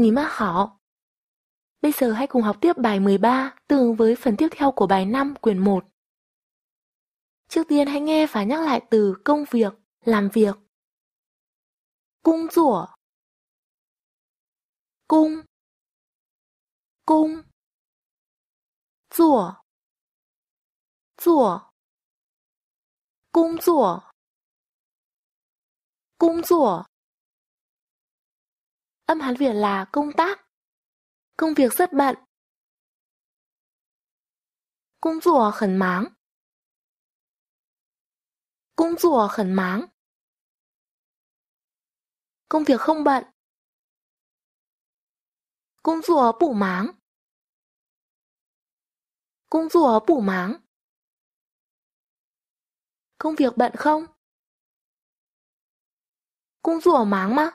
你们好。Bây giờ hãy cùng học tiếp bài 13 tương với phần tiếp theo của bài 5 quyển 1. Trước tiên hãy nghe và nhắc lại từ công việc, làm việc. Cung rủa Cung Cung Rủa Rủa Cung rủa Cung rủa Âm Hán Việt là công tác. Công việc rất bận. Công rùa khẩn máng. Công rùa khẩn máng. Công việc không bận. Công rùa bủ máng. Công rùa bủ máng. Công việc bận không? Công rùa máng mà.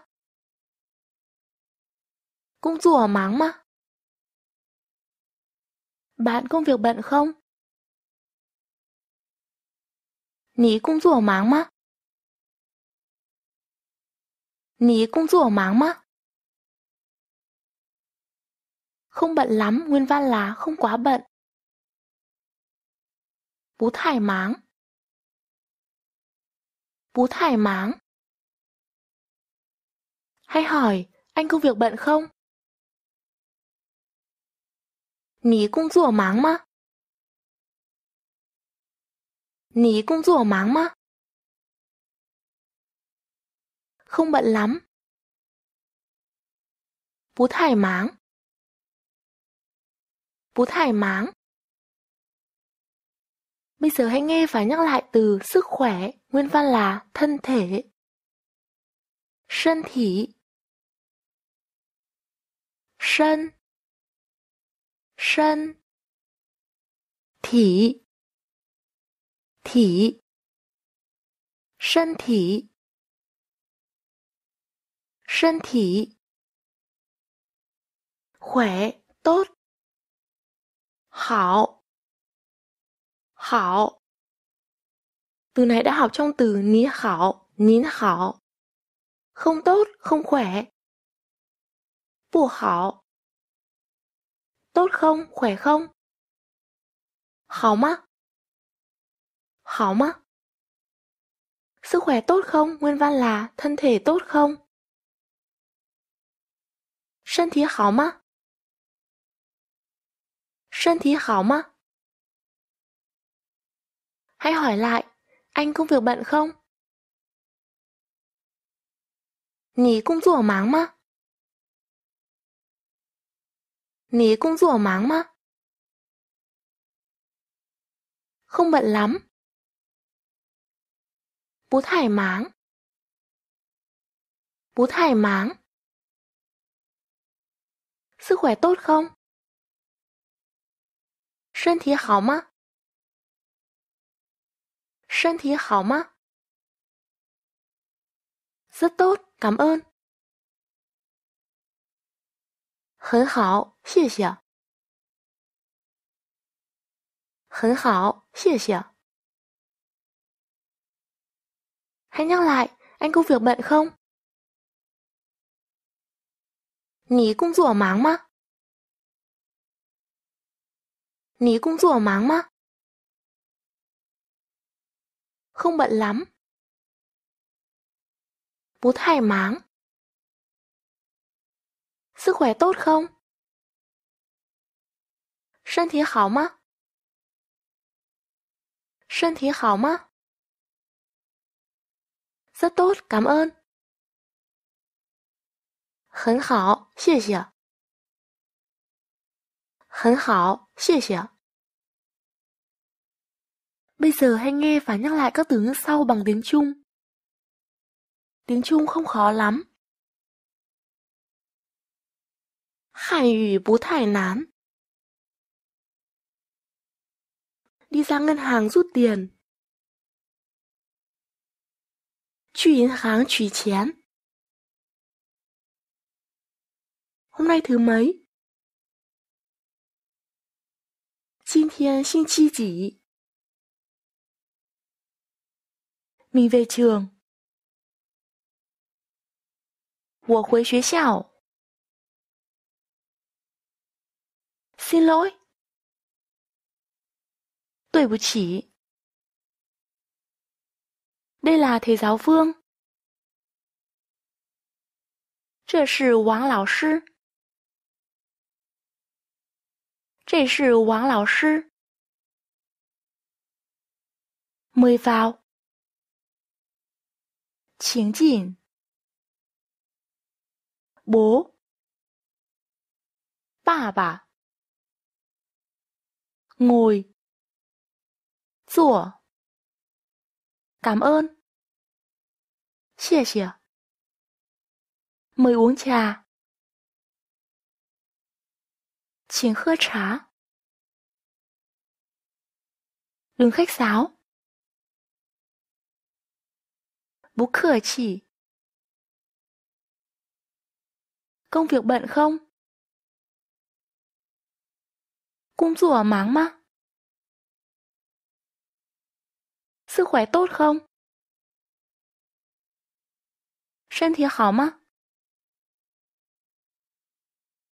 Công chúa mắng mà. Bạn công việc bận không? Ní công chúa mắng mà. Ní công chúa mắng mà. Không bận lắm, nguyên văn là không quá bận. Bú thải máng. Bú thải máng. Hay hỏi, anh công việc bận không? 你工作忙吗？你工作忙吗？không bận lắm. 不太忙.不太忙. Bây giờ hãy nghe và nhắc lại từ sức khỏe, nguyên văn là thân thể. Thân thể. Thân khỏe tốt hảo, hảo, từ này đã học trong từ ní hảo nín hảo không tốt không khỏe 不好 tốt không, khỏe không? Hảo má? Hảo má? Sức khỏe tốt không? Nguyên văn là thân thể tốt không? Thân thể hảo má? Thân thể hảo má? Hãy hỏi lại, anh công việc bận không? Nhí cũng rủa máng mà. Ní 工作忙吗？Không bận lắm. Bố thải máng. Bố thải máng. Sức khỏe tốt không? Sân thí hảo má? Sân thí hảo má? Rất tốt, cảm ơn. 很好，谢谢。很好，谢谢. Hãy nhắc lại, anh có việc bận không? Ní công rủa máng mà. Ní công rủa máng mà. Không bận lắm. Bố thải máng sức khỏe tốt không? Thân thể hảo má? Thân thể hảo má? Rất tốt, cảm ơn. 很好，谢谢。很好，谢谢. Bây giờ hãy nghe và nhắc lại các từ ngữ sau bằng tiếng Trung. Tiếng Trung không khó lắm, 汉语不太难。Đi ra ngân hàng rút tiền. Hôm nay thứ mấy? Mình về trường. 我回学校。xin lỗi. Tuổi bù chỉ. Đây là thầy giáo Vương. 这是王老师。这是王老师。Mời vào. 请进。bố ngồi rủa cảm ơn xìa xìa mời uống trà Chính khơ trá Đừng khách sáo Bú khở chỉ Công việc bận không? 工作忙吗？身体好吗？